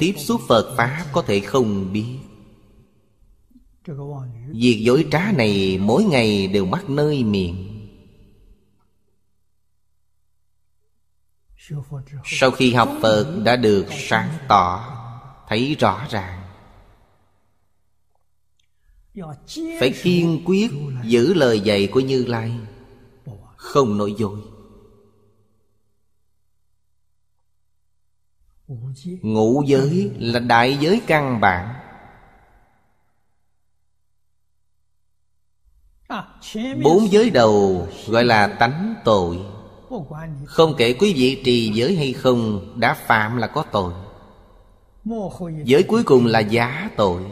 Tiếp xúc Phật Pháp có thể không biết Việc dối trá này mỗi ngày đều mắc nơi miệng Sau khi học Phật đã được sáng tỏ Thấy rõ ràng Phải kiên quyết giữ lời dạy của Như Lai Không nói dối ngũ giới là đại giới căn bản bốn giới đầu gọi là tánh tội không kể quý vị trì giới hay không đã phạm là có tội giới cuối cùng là giá tội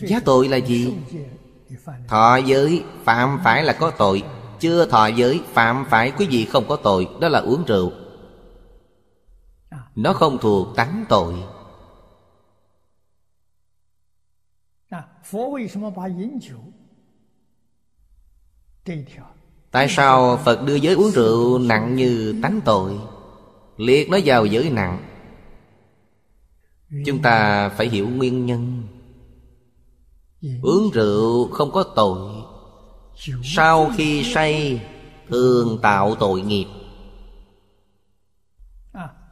giá tội là gì thọ giới phạm phải là có tội chưa thọ giới phạm phải quý vị không có tội đó là uống rượu nó không thuộc tánh tội tại sao phật đưa giới uống rượu nặng như tánh tội liệt nó vào giới nặng chúng ta phải hiểu nguyên nhân uống rượu không có tội sau khi say thường tạo tội nghiệp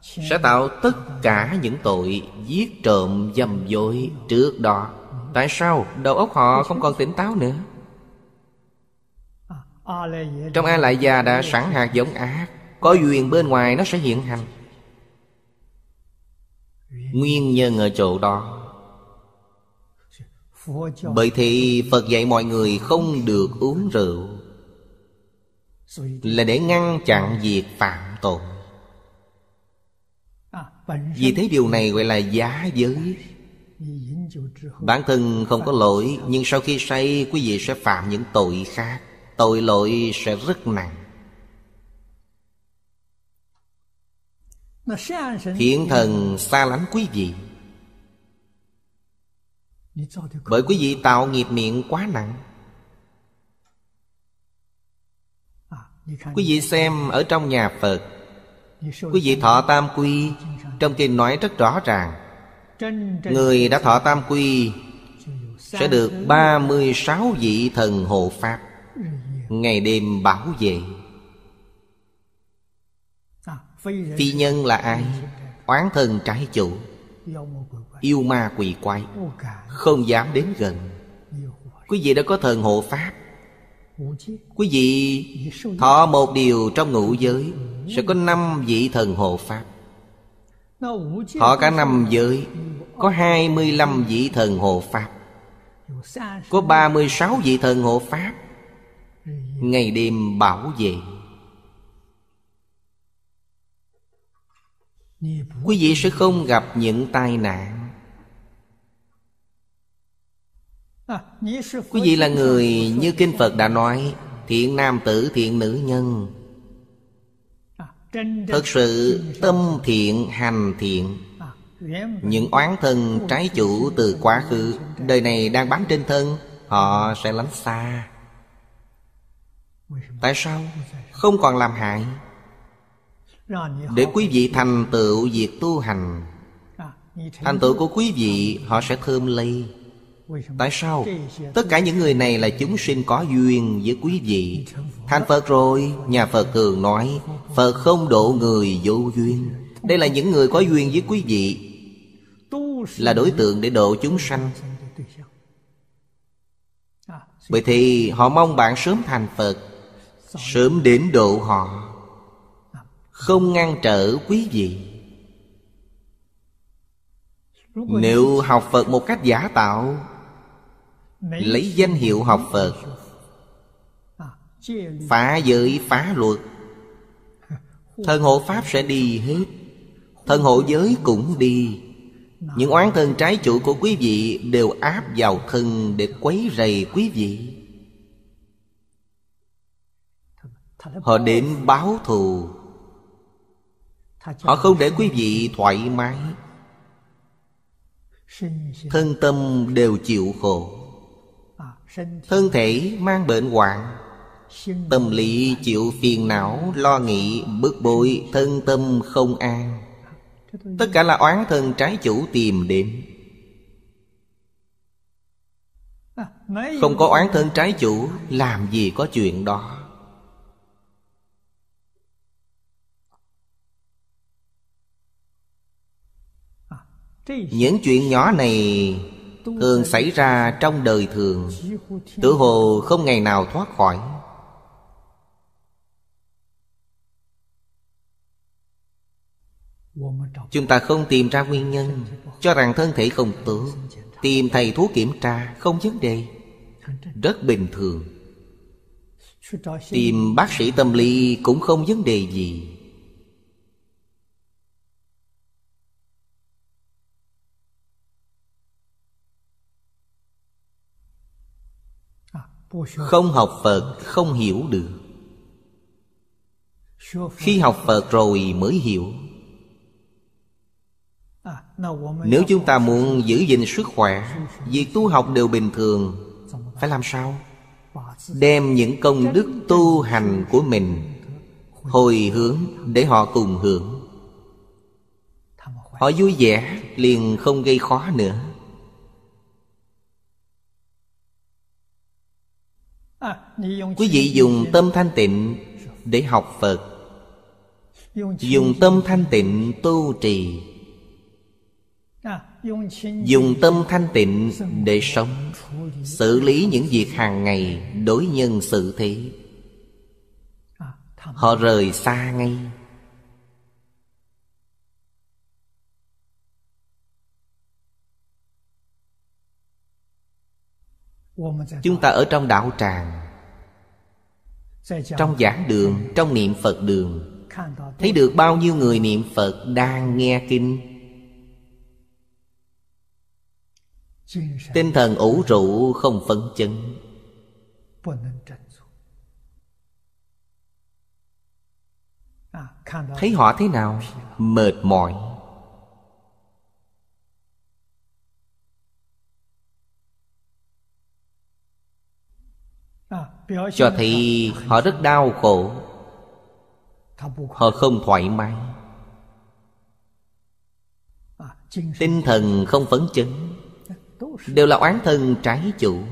sẽ tạo tất cả những tội giết trộm dầm dội trước đó tại sao đầu óc họ không còn tỉnh táo nữa trong a lại già đã sẵn hạt giống ác có duyên bên ngoài nó sẽ hiện hành nguyên nhân ở chỗ đó bởi thì phật dạy mọi người không được uống rượu là để ngăn chặn việc phạm tội vì thế điều này gọi là giá giới Bản thân không có lỗi Nhưng sau khi say Quý vị sẽ phạm những tội khác Tội lỗi sẽ rất nặng Thiện thần xa lánh quý vị Bởi quý vị tạo nghiệp miệng quá nặng à, Quý vị xem ở trong nhà Phật Quý vị thọ tam quy Trong kinh nói rất rõ ràng Người đã thọ tam quy Sẽ được 36 vị thần hộ Pháp Ngày đêm bảo vệ Phi nhân là ai? Oán thần trái chủ Yêu ma quỷ quái Không dám đến gần Quý vị đã có thần hộ Pháp Quý vị thọ một điều trong ngũ giới sẽ có năm vị thần hộ Pháp Họ cả năm giới Có 25 vị thần hộ Pháp Có 36 vị thần hộ Pháp Ngày đêm bảo vệ Quý vị sẽ không gặp những tai nạn Quý vị là người như Kinh Phật đã nói Thiện nam tử thiện nữ nhân Thật sự tâm thiện hành thiện à, Những oán thân trái chủ từ quá khứ Đời này đang bám trên thân Họ sẽ lánh xa Tại sao không còn làm hại Để quý vị thành tựu việc tu hành à, Thành tựu của quý vị họ sẽ thơm lây Tại sao? Tất cả những người này là chúng sinh có duyên với quý vị Thành Phật rồi Nhà Phật thường nói Phật không độ người vô duyên Đây là những người có duyên với quý vị Là đối tượng để độ chúng sanh Vậy thì họ mong bạn sớm thành Phật Sớm đến độ họ Không ngăn trở quý vị Nếu học Phật một cách giả tạo Lấy danh hiệu học Phật Phá giới phá luật Thân hộ Pháp sẽ đi hết Thân hộ giới cũng đi Những oán thân trái chủ của quý vị Đều áp vào thân để quấy rầy quý vị Họ đến báo thù Họ không để quý vị thoải mái Thân tâm đều chịu khổ Thân thể mang bệnh hoạn Tâm lý chịu phiền não, lo nghĩ, bức bội, thân tâm không an Tất cả là oán thân trái chủ tìm đến Không có oán thân trái chủ Làm gì có chuyện đó Những chuyện nhỏ này Thường xảy ra trong đời thường Tự hồ không ngày nào thoát khỏi Chúng ta không tìm ra nguyên nhân Cho rằng thân thể không tốt Tìm thầy thuốc kiểm tra không vấn đề Rất bình thường Tìm bác sĩ tâm lý cũng không vấn đề gì Không học Phật không hiểu được Khi học Phật rồi mới hiểu nếu chúng ta muốn giữ gìn sức khỏe Việc tu học đều bình thường Phải làm sao? Đem những công đức tu hành của mình Hồi hướng để họ cùng hưởng Họ vui vẻ liền không gây khó nữa Quý vị dùng tâm thanh tịnh để học Phật Dùng tâm thanh tịnh tu trì dùng tâm thanh tịnh để sống xử lý những việc hàng ngày đối nhân xử thế họ rời xa ngay chúng ta ở trong đạo tràng trong giảng đường trong niệm phật đường thấy được bao nhiêu người niệm phật đang nghe kinh Tinh thần ủ rũ không phấn chấn à, Thấy họ thế nào? Mệt mỏi à, Cho thấy họ rất đau khổ Họ không thoải mái à, Tinh thần không phấn chấn đều là oán thân trái chủ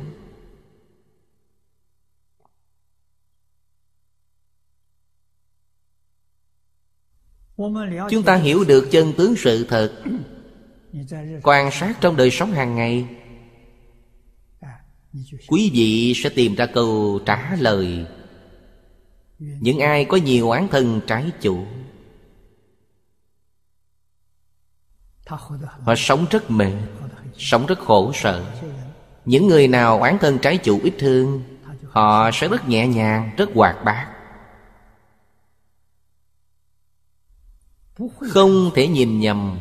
chúng ta hiểu được chân tướng sự thật quan sát trong đời sống hàng ngày quý vị sẽ tìm ra câu trả lời những ai có nhiều oán thân trái chủ họ sống rất mệt Sống rất khổ sở Những người nào oán thân trái chủ ít thương Họ sẽ rất nhẹ nhàng, rất hoạt bát Không thể nhìn nhầm